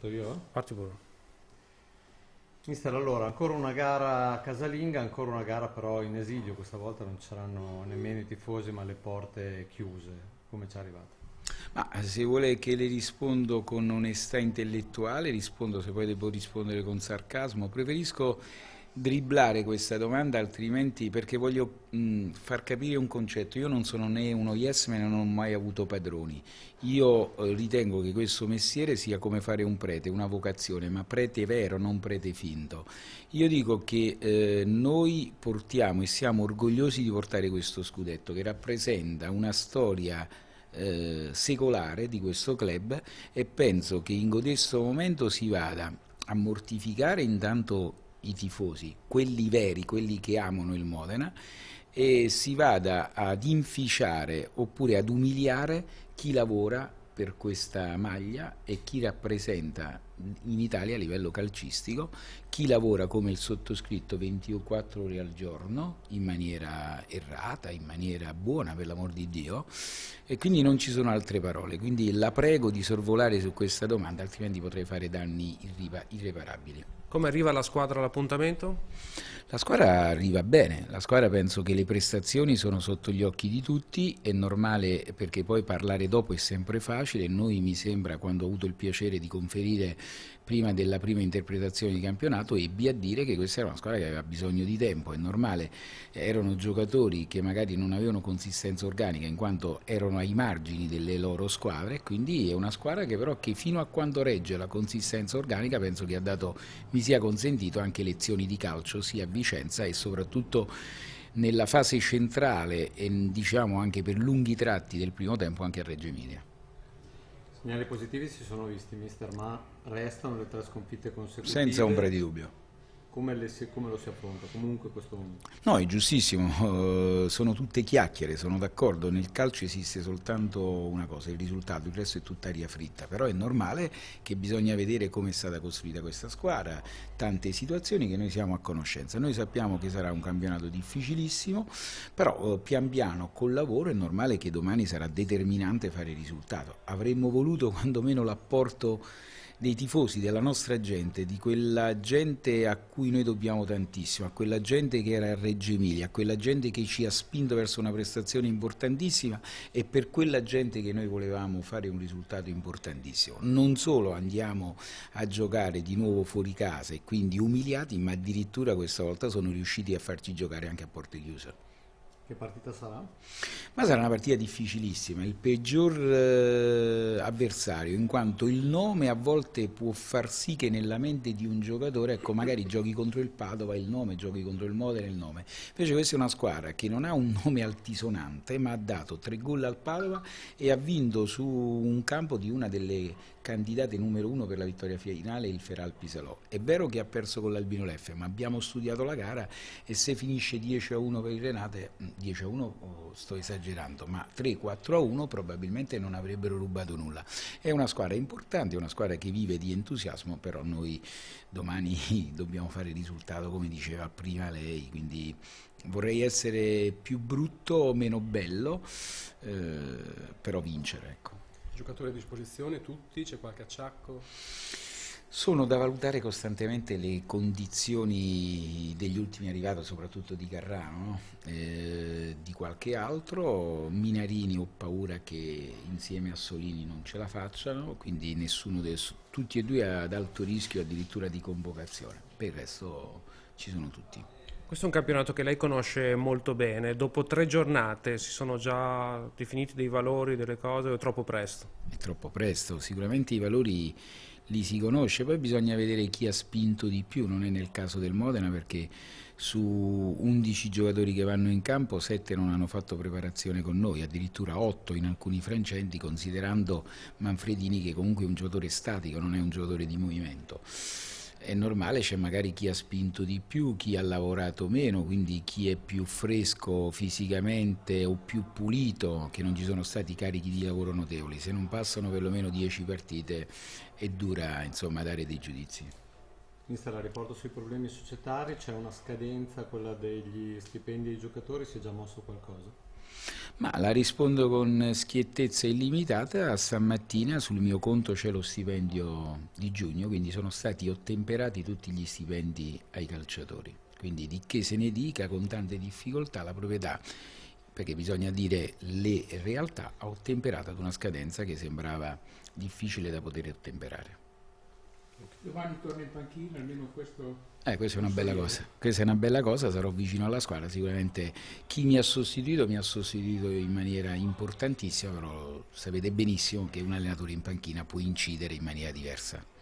Parto io? Parti pure. Mister, allora, ancora una gara casalinga, ancora una gara però in esilio, questa volta non c'erano nemmeno i tifosi ma le porte chiuse. Come ci è arrivato? Ma eh, se vuole che le rispondo con onestà intellettuale, rispondo se poi devo rispondere con sarcasmo. Preferisco dribblare questa domanda altrimenti perché voglio mh, far capire un concetto io non sono né uno yes man non ho mai avuto padroni io eh, ritengo che questo mestiere sia come fare un prete una vocazione ma prete vero non prete finto io dico che eh, noi portiamo e siamo orgogliosi di portare questo scudetto che rappresenta una storia eh, secolare di questo club e penso che in questo momento si vada a mortificare intanto i tifosi, quelli veri, quelli che amano il Modena, e si vada ad inficiare oppure ad umiliare chi lavora per questa maglia e chi rappresenta in Italia a livello calcistico, chi lavora come il sottoscritto 24 ore al giorno in maniera errata, in maniera buona per l'amor di Dio e quindi non ci sono altre parole, quindi la prego di sorvolare su questa domanda altrimenti potrei fare danni irreparabili. Come arriva la squadra all'appuntamento? La squadra arriva bene, la squadra penso che le prestazioni sono sotto gli occhi di tutti, è normale perché poi parlare dopo è sempre facile, noi mi sembra quando ho avuto il piacere di conferire prima della prima interpretazione di campionato ebbi a dire che questa era una squadra che aveva bisogno di tempo, è normale, erano giocatori che magari non avevano consistenza organica in quanto erano ai margini delle loro squadre, quindi è una squadra che però che fino a quando regge la consistenza organica penso che dato, mi sia consentito anche lezioni di calcio sia a Vicenza e soprattutto nella fase centrale e diciamo anche per lunghi tratti del primo tempo anche a Reggio Emilia. Segnali positivi si sono visti, mister, ma restano le tre sconfitte consecutive. Senza ombra di dubbio come, le, come, lo si affronta comunque questo momento? No, è giustissimo, eh, sono tutte chiacchiere, sono d'accordo, nel calcio esiste soltanto una cosa, il risultato, il resto è tutta aria fritta, però è normale che bisogna vedere come è stata costruita questa squadra, tante situazioni che noi siamo a conoscenza, noi sappiamo che sarà un campionato difficilissimo, però eh, pian piano col lavoro è normale che domani sarà determinante fare il risultato, avremmo voluto quantomeno l'apporto dei tifosi, della nostra gente, di quella gente a cui noi dobbiamo tantissimo, a quella gente che era a Reggio Emilia, a quella gente che ci ha spinto verso una prestazione importantissima e per quella gente che noi volevamo fare un risultato importantissimo. Non solo andiamo a giocare di nuovo fuori casa e quindi umiliati, ma addirittura questa volta sono riusciti a farci giocare anche a porte chiuse. Che partita sarà? Ma sarà una partita difficilissima, il peggior eh, avversario, in quanto il nome a volte può far sì che nella mente di un giocatore, ecco, magari giochi contro il Padova il nome, giochi contro il Modena il nome. Invece questa è una squadra che non ha un nome altisonante, ma ha dato tre gol al Padova e ha vinto su un campo di una delle candidate numero uno per la vittoria finale, il Feral Pisalò. È vero che ha perso con l'Albino Leffe, ma abbiamo studiato la gara e se finisce 10 a 1 per il Renate mm, 10 a 1 sto esagerando, ma 3-4 a 1 probabilmente non avrebbero rubato nulla. È una squadra importante, una squadra che vive di entusiasmo, però noi domani dobbiamo fare risultato come diceva prima lei, quindi vorrei essere più brutto, o meno bello, eh, però vincere. Ecco. Giocatori a disposizione, tutti? C'è qualche acciacco? Sono da valutare costantemente le condizioni degli ultimi arrivati, soprattutto di Carrano, eh, di qualche altro. Minarini ho paura che insieme a Solini non ce la facciano, quindi nessuno dei, tutti e due ad alto rischio addirittura di convocazione. Per il resto ci sono tutti. Questo è un campionato che lei conosce molto bene. Dopo tre giornate si sono già definiti dei valori, delle cose o è troppo presto? È troppo presto. Sicuramente i valori li si conosce, poi bisogna vedere chi ha spinto di più, non è nel caso del Modena perché su 11 giocatori che vanno in campo 7 non hanno fatto preparazione con noi, addirittura 8 in alcuni francenti considerando Manfredini che comunque è un giocatore statico, non è un giocatore di movimento. È normale, c'è magari chi ha spinto di più, chi ha lavorato meno, quindi chi è più fresco fisicamente o più pulito, che non ci sono stati carichi di lavoro notevoli. Se non passano perlomeno 10 partite è dura insomma, dare dei giudizi. Mister, la riporto sui problemi societari, c'è una scadenza, quella degli stipendi dei giocatori, si è già mosso qualcosa? Ma la rispondo con schiettezza illimitata, stamattina sul mio conto c'è lo stipendio di giugno, quindi sono stati ottemperati tutti gli stipendi ai calciatori. Quindi di che se ne dica, con tante difficoltà la proprietà, perché bisogna dire le realtà, ha ottemperato ad una scadenza che sembrava difficile da poter ottemperare. Domani torno in panchina, almeno questo... Eh, questa è una bella cosa, questa è una bella cosa, sarò vicino alla squadra, sicuramente chi mi ha sostituito mi ha sostituito in maniera importantissima, però sapete benissimo che un allenatore in panchina può incidere in maniera diversa.